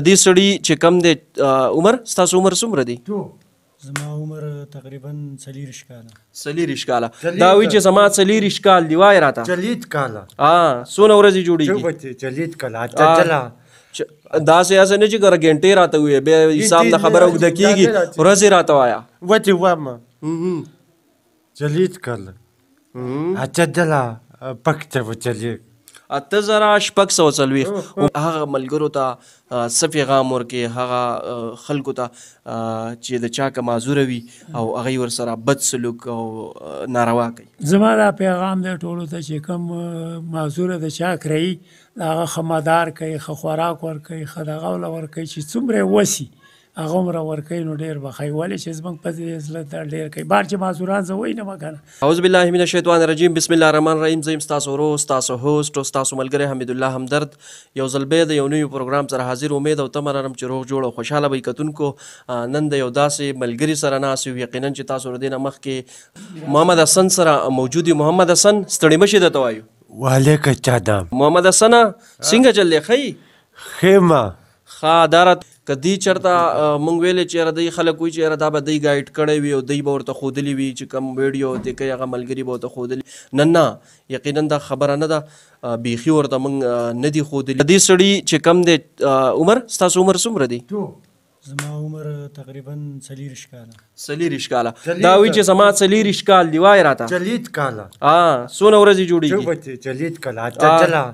دې سړی چې کم دی عمر ستاسو عمر څومره دی زما عمر تقریبا څلېرویشت کاله څلېرویشت کاله دا وایي چې زما څلېرویشت کال دی وایي راته چلیت کاله ها څونه ورځې جوړېږي چلیت کاله داسې هسې نه چې ګره ګنټې راته ووایې بیا حساب نه خبره اوږده کېږي ورځې راته وایه وتې ومه چلیت کاله چدله پکته چلیت اته زره شپږ سوه څلوېښت هغه ملګرو ته څه پیغام ورکې هغه خلکو ته چې د چا که معذوره وي او هغوی ورسره بد سلوک او ناروا کوي زما دا پیغام دی ټولو ته چې کوم معذوره د چا کړی هغه ښه مدار کوي ښه خوراک ورکوي ښه دغه ورکوي چې څومره وسي هغه مر ورکې نو ډیر بخای والی چې زمنګ پدې زله ډیر کوي بار چې مازوران زه وینم کنه اعوذ بالله من الشیطان الرجیم بسم الله الرحمن الرحیم زیم تاسو ورو تاسو هوست او تاسو ملګری حمید الله همدرد یو زلبې د یو نوی پروګرام سره حاضر امید او تمر رم چې روغ جوړ او خوشاله وي کتونکو نن د یو داسې ملګری سره ناس یو یقینا چې تاسو ور دینه مخ کې محمد حسن سره موجودی محمد حسن ستړي مشه د توایو وعلیکم چادام محمد حسن څنګه چلې خی خیمه خادرت کدی چرته مونږ ویلې چې را دی خلک وی چې را دا به دی گایډ کړی وي او دی به ورته خودلی وي چې کم ویډیو دی کوي هغه ملګری به ورته خودلی نه نه یقینا دا خبره نه ده بیخي ورته مونږ نه دی خودلی دی سړی چې کم دی عمر ستاسو عمر څومره دی زما عمر تقریبا سلیریش کاله سلیریش کاله دا وی چې زما سلیریش کال دی وای راته چلیت کاله ها سونه ورځي جوړیږي چلیت کاله اته چلا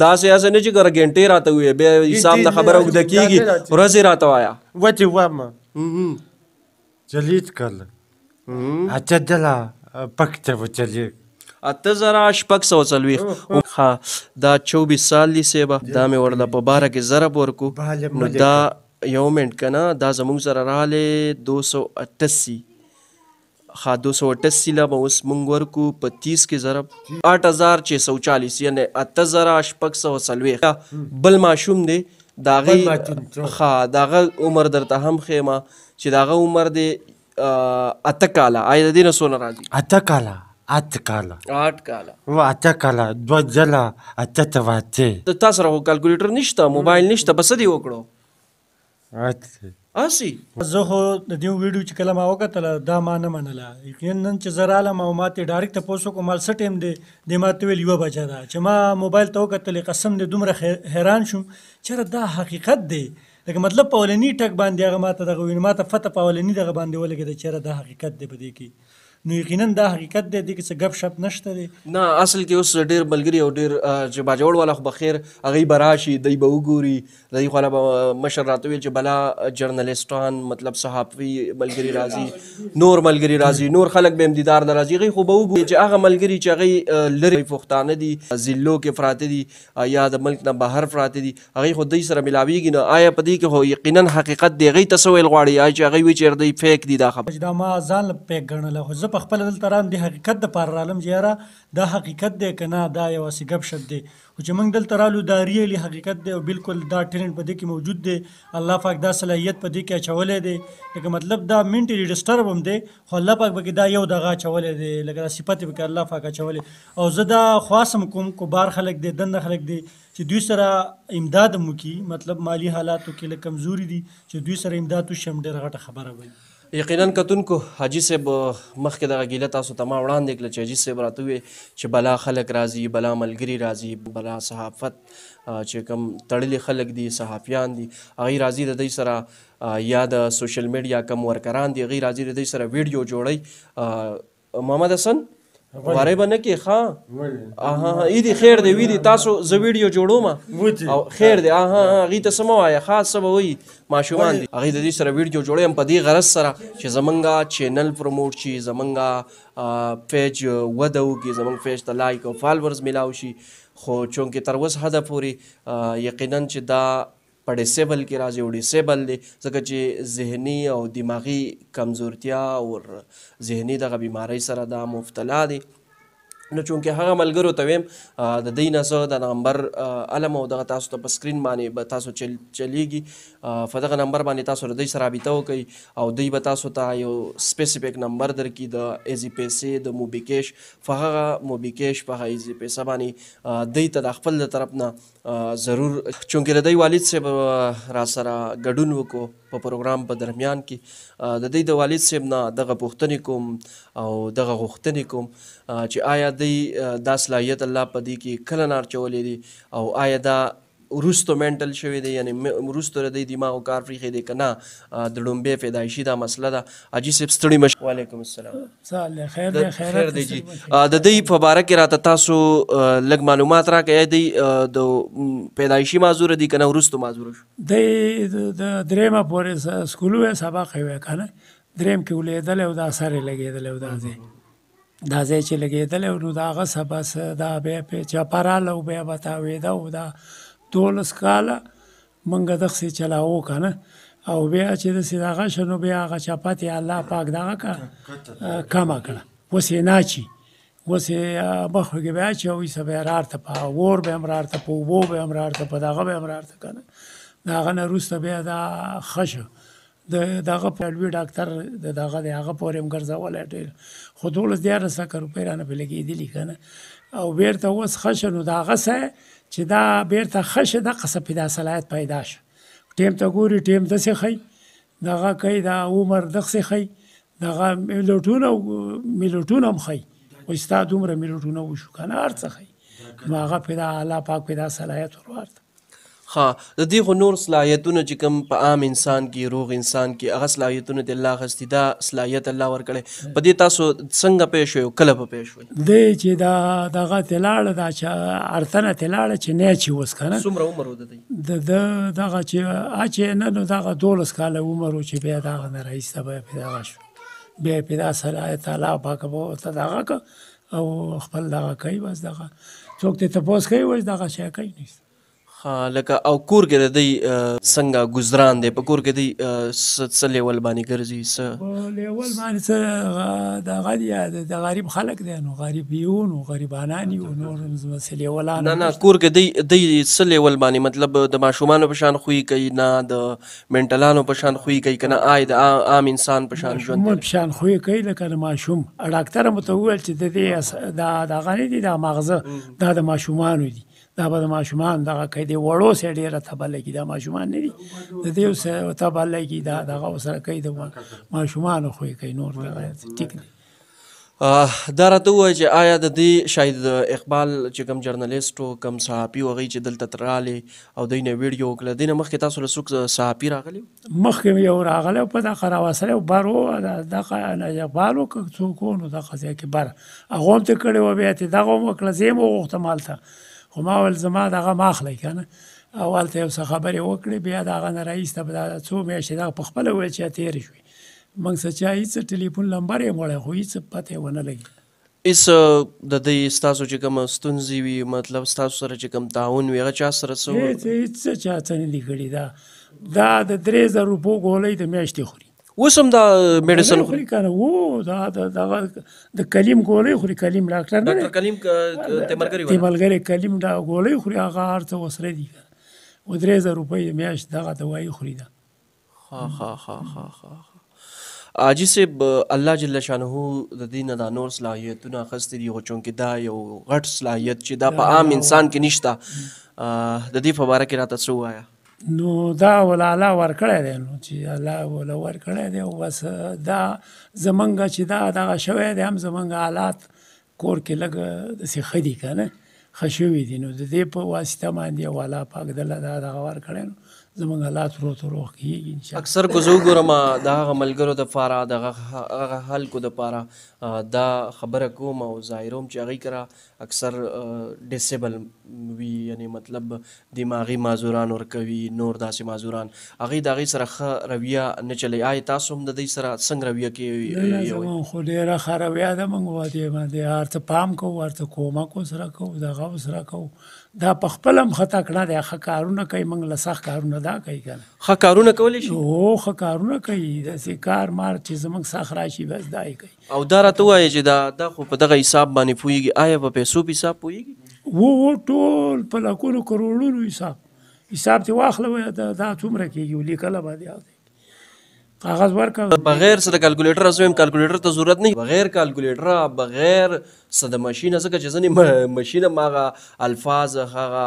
دا سه اسه نه چې ګر غنټې راته وي به حساب نه خبره وګد کیږي ورځې راته وایا وتی وما چلیت کله اته دلا پکته و چلی اته زرا شپک سو چلوي ها دا 24 سال لسه دا مې ورله په بار کې ضرب ورکو نو دا یو منټ کنه دا زموږ سره رااله 288 خا 288 سیلاب اوس مونږ ورکو په 30 کې ضرب 8640 یعنی 8640 بل ماشوم دی داغه خا داغه عمر درته هم خېما چې داغه عمر دی اته کاله آی د دینه سونه راځي اته کاله اته کاله اته کاله و اته کاله دوه ځله اته ته واته تاسو راو کالکولیټر نشته موبایل نشته بس دی وکړو اته اسی زه خو د دې ویډیو چې کله ما وکړه دا ما نه منله یقینا نن چې زه رالم او ما ته ډایرکټ تاسو کوم مال څه ټیم دی د ما ته ویل یو بچا دا چې ما موبایل ته وکړل قسم دې دومره حیران شوم چې دا حقیقت دی لکه مطلب پاولنی ټک باندې هغه ماته دغه وینم ماته فته پاولنی دغه باندې ولګید چې دا حقیقت دی بده کی نو یقینا دا حقیقت دی د کې څه غب شپ نشته دی نه اصل کې اوس ډیر بلګری او ډیر چې باجوړ والا خو بخیر هغه براشي دی به وګوري دی خو لا مشر راته ویل چې بلا جرنالستان مطلب صحافي بلګری راځي نور ملګری راځي نور خلک به امدیدار راځي غي خو به وګوري چې هغه ملګری چې هغه لری پښتانه دي ضلعو کې فراته دي یا د ملک نه بهر فراته دي هغه خو دوی سره ملاویږي نه آیا په دې کې هو یقینا حقیقت دی غي تسویل غواړي یا چې هغه وی چیر دی فیک دی دا خبره دا ما ځان په ګڼل خو په خپل دلته رام دی حقیقت د پار رالم یاره دا حقیقت دی کنه دا یو سیګب شد دی خو چې موږ دلته رالو دا ریلی حقیقت دی او بالکل دا ټرند په دې کې موجود دی الله پاک دا صلاحیت په دې کې اچولې دی لکه مطلب دا منټلی ډیسټرب هم دی خو الله پاک پکې دا یو دغه اچولې دی لکه صفت پکې الله پاک اچولې او زه دا خاصم کوم کو بار خلک دی دنه خلک دی چې دوی سره امداد مو کی مطلب مالی حالاتو کې کمزوري دي چې دوی سره امداد وشم ډېر غټه خبره وي یقینا کتونکو حاجی صاحب مخکې دغه ګیله تاسو ته ما وړاندې کړل چې حاجی صاحب راته وی چې بلا خلک راځي بلا ملګری راځي بلا صحافت چې کوم تړلي خلک دي صحافیان دي هغه راځي د دې سره یا د سوشل میډیا کم ورکران دي هغه راځي د دې سره ویډیو جوړي محمد حسن غوړې باندې کې ښا اها ای دې خیر دې وی دې تاسو زه ویډیو جوړوم او خیر دې اها غی ته سمو آیا خاص سبا وی ماشومان دي هغه دې سره ویډیو جوړم په دې غرض سره چې زمونږه چینل پروموټ شي زمونږه پیج ودو کې زمونږ پیج ته لایک او فالوورز ملاوي شي خو چونکه تر اوسه هدف پوری یقینا چې دا پړېسېبل کې راځي وډېسېبل دی ځکه چې ذهني او دماغي کمزورتیا او ذهني دغه بیماری سره دا مبتلا دی نو چونکې هغه ملګرو ته ویم د دې نه زه د نمبر علم او دغه تاسو ته په سکرین باندې به تاسو چل چلیږي په دغه نمبر باندې تاسو ردی سره رابطه وکړئ او دوی به تاسو ته یو سپیسیفیک نمبر درکړي د ایزي پیسې د موبیکیش په هغه موبیکیش په هغه ایزي پیسه باندې دوی ته د خپل طرف نه ضرور چونکې د دوی والد صاحب را سره ګډون وکړو په پروګرام په درمیان کې د دوی د والد صاحب نه دغه پوښتنې کوم او دغه غوښتنې کوم چې آیا دوی دا صلاحیت الله په دې کې کله نار چولې دي او آیا دا روستو منټل شوی دی یعنی روستو ردی دماغ او کار فریخې دی کنه د ډومبې پیدایشي دا مسله ده اجي سپ ستړي مش وعلیکم السلام صالح خیر دی خیر دی جی د دې په اړه کې راته تاسو لګ معلومات راکې دی د پیدایشي مازور دی کنه روستو مازور شو د درېمه پورې سکولو سبق وي کنه درېم کې ولېدل او دا سره لګېدل او دا ځي دا ځای چې لګېدل او نو دا هغه سبا دا بیا په چاپاراله او بیا به تاوېده او دا دولس کاله مونږ دغسې چلاوو که نه او بیا چې داسې دغه شه نو بیا هغه چپات یې الله پاک دغه کړه کمه کړه اوس یې ناچي اوس یې مخکې بیا چې وي سبا رارته په اور به هم رارته په اوبو به هم رارته په دغه به هم رارته که نه د هغه نه وروسته بیا دا ښه شو د دغه په لوی ډاکټر د دغه د هغه پورې هم ګرځولی ډېر خو دولس دیارلس لکه روپۍ رانه پې لګېدلي که نه او بیرته اوس ښه شو نو د هغه څه چې دا بیرته خشه د قصب پیدا صلاحیت پیدا شو ټیم ته ګوري ټیم د څه خي دغه کوي دا عمر د څه خي دغه میلوټونه میلوټونه هم خي او استاد عمر میلوټونه وشو کنه هر څه خي نو هغه پیدا الله پاک پیدا صلاحیت ورته ها د دې نور صلاحیتونه چې کوم په عام انسان کې روغ انسان کې هغه صلاحیتونه د الله غستی دا صلاحیت الله ورکړي په دې تاسو څنګه پېښ یو کله په پېښ وي دې چې دا دغه تلاړ دا چې ارتنه تلاړ چې نه چې وس کنه څومره عمر ود دی د دغه چې اچ نه نو دغه 12 کال عمر چې بیا دا نه رئیس ته پیدا شو بیا پیدا صلاحیت الله پاک به ته دغه او خپل دغه کوي بس دغه څوک ته تاسو کوي وځ دغه شي کوي نیست ها لکه او کور کې د دې څنګه گزاران دی په کور کې دی څه لیول باندې ګرځي څه لیول باندې څه د غړي د غریب خلک دی نو غریب یو نو غریبانان یو نو مسلې ولا نه نه کور کې دی د څه لیول باندې مطلب د ماشومان په شان خوې کوي نه د منټلانو په شان خوې کوي کنه آی د عام انسان په شان ژوند په شان خوې کوي لکه ماشوم ډاکټر متول چې د دې د غړي د مغزه د ماشومان دي دا به د ماشومان دغه کې د وړو سره ډیره تبه لګي دا ماشومان نه دي د دې سره تبه لګي دا دغه سره کوي د ماشومان خو کوي نور دغه ټیک دا راته وای چې آیا د دې شاید اقبال چې کوم جرنالیست او کوم صحافي وغي چې دلته تراله او دینه ویډیو کړل دینه مخکې تاسو له څوک صحافي راغلی مخکې یو راغلی په دا قرار وسره بارو دا نه اقبال او څوک نو دا قضیه کې بار هغه ته کړي و بیا ته دا غو مکلزم او غوښتمال ته خو ما ول زما دغه ماخلی کنه اول ته یو څه خبرې وکړې بیا دغه نه راایسته به دا څو میاشتې دغه په خپله ویل چې تېرې شوې موږ څه چا هېڅ ټلیفون لمبر یې وړی خو هېڅ پته یې ونه لګېده ایس د دې ستاسو چې کوم ستونزې وي مطلب ستاسو سره چې کوم تعاون وي هغه چا سره سو هیڅ هیڅ چا څه نه لیکلي دا دا د 3000 روپو ګولې د میاشتې خوري اوس هم دا میډیسن خوري کنه وو دا دا د کلیم ګولې خوري کلیم ډاکټر نه ډاکټر کلیم تیمرګری وایي تیمرګری کلیم دا ګولې خوري هغه ارته وسره دي و درې زره روپۍ میاش دغه دوايي خوري دا ها ها ها ها ها اجي سه الله جل شانه د دین د نور صلاحیتونه خستري او چون کې دا یو غټ صلاحیت چې دا په عام انسان کې نشته د دې په اړه کې راته سو وایا نو دا ول الله ورکړی دی نو چې الله ول ورکړی دی او بس دا زمونږ چې دا دغه شوی دی هم زمونږ حالات کور کې لږ داسې ښه دي که نه ښه شوي دي نو د دې په واسطه باندې او الله پاک دله دا دغه ورکړی نو زمونږ حالات ورو ته روغ کیږي اکثر کو زه وګورم د هغه ملګرو دپاره د هغه خلکو دپاره دا خبره کوم او ظاهروم چې هغوی کره اکثر ډیسیبل وي یعنی مطلب دماغي مازوران ور کوي نور داسې مازوران هغه د هغه سره ښه رویه نه چلی آی تاسو هم د دې سره څنګه رویه کې یو خو ډیره ښه رویه ده موږ واده باندې ارته پام کو ورته کومه کو سره کو دا غو سره کو دا په خپل هم خطا کړه د ښه کارونه کوي موږ لسخ کارونه دا کوي کنه ښه کارونه کولی شي او ښه کارونه کوي د کار مار چې زمنګ سخ راشي بس دای کوي او دا راته وایي چې دا د خو په دغه حساب باندې پويږي آیا په پیسو په حساب پويږي وو وو ټول په لکونو کروڑونو حساب حساب ته واخله دا دا څومره کېږي لیکله باندې کاغذ ورکړه بغیر څه د کیلکولیټر اسویم کیلکولیټر ته ضرورت نه بغیر کیلکولیټر بغیر څه د ماشين څخه چې ځنې ماشينه ماغه الفاظ هغه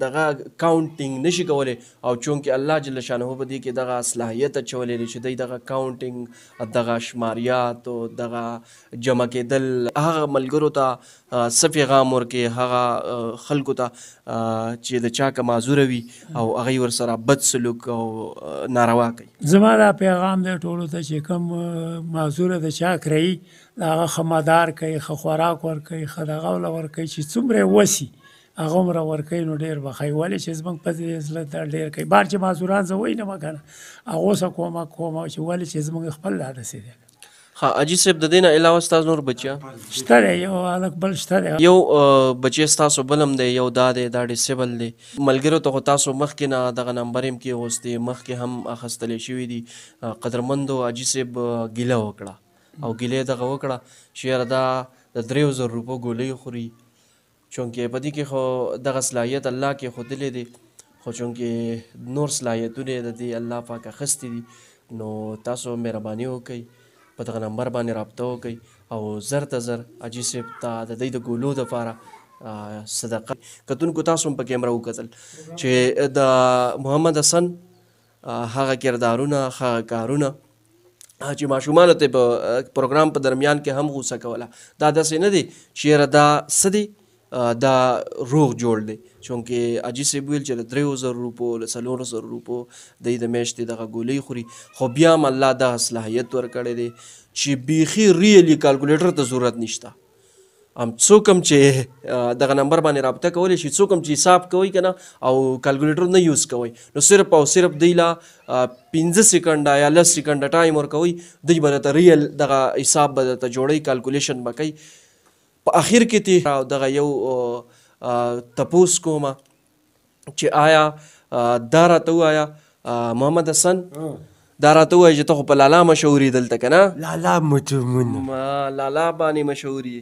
دغه کاونټینګ نشي کولای او چونکه الله جل شانه په دې کې دغه صلاحیت چولې چې دی دغه کاونټینګ دغه شماریات او دغه جمع کېدل هغه ملګرو ته صفی غامر کې هغه خلکو ته چې د چا کما زوروي او هغه ور سره بد سلوک او ناروا کوي زما دا پیغام دی ټولو ته چې کوم معذوره د چا کړی هغه خمدار کوي خو خوراک ور کوي خدغه ول ور کوي چې څومره وسی هغه مر ورکې نو ډیر بخای ولې چې زمنګ په دې زله ډیر کوي بار چې مازوران زه وینم کنه هغه سه کومه کومه چې ولې چې زمنګ خپل لا رسیدل ها اجي صاحب د دینه علاوه ستاسو نور بچیا شته یو الک بل شته یو بچی ستاسو بلم دی یو دادې دا ډیسیبل دی ملګرو ته تاسو مخ کې نه دغه نمبر هم کې اوستی مخ کې هم اخستلې شوې دي قدرمندو اجي صاحب ګيله وکړه او ګيله دغه وکړه شیر دا د 3000 روپو ګولې خوري چونکه په دې کې خو دغه صلاحیت الله کې ښودلی دی خو چونکه نور صلاحیتونه د دې الله پاکه اخیستي دي نو تاسو مهرباني وکئ په دغه نمبر باندې رابطه وکئ او زر ته زر اجي صاحب ته د دې د ګولو دپاره صدقه کتونکو تاسو هم په کیمره وکتل چې د محمد حسن هغه کردارونه هغه کارونه چې ماشومانو ته په پروګرام په درمیان کې هم غوسه کوله دا داسې نه دی چې یاره دا څه دی دا روغ جوړ دی چونکې اجي صاحب ویل چې له دریو زرو روپو له څلورو زرو روپو د د میاشتې دغه ګولۍ خوري خو بیا هم الله دغه صلاحیت ورکړی دی چې بیخي ریلی کالکولیټر ته ضرورت نشته ام څوک هم چې دغه نمبر باندې رابطه کولی شي څوک هم چې حساب کوي کنه او کالکولیټر نه یوز کوي نو صرف او صرف دی لا 15 سکند یا 10 سکند ټایم ورکوي دوی باندې ریل دغه حساب به ته جوړی کالکولیشن بکای په اخر کې ته دغه یو تپوس کوم چې آیا دا راته وایا محمد حسن دا راته وایي چې ته خو په لالا مشهوري دلته که نه لالا مجمون لالا باندې مشهوري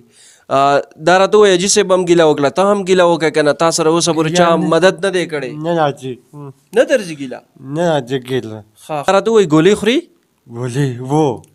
دا راته وایي جسې به هم ګیله وکړه ته هم ګیله وکړه که نه تا سره اوس پورې چا مدد نه دی کړی نه راځي نه درځي ګیله نه راځي ګیله ښه راته وایي ګولۍ خوري ګولۍ وو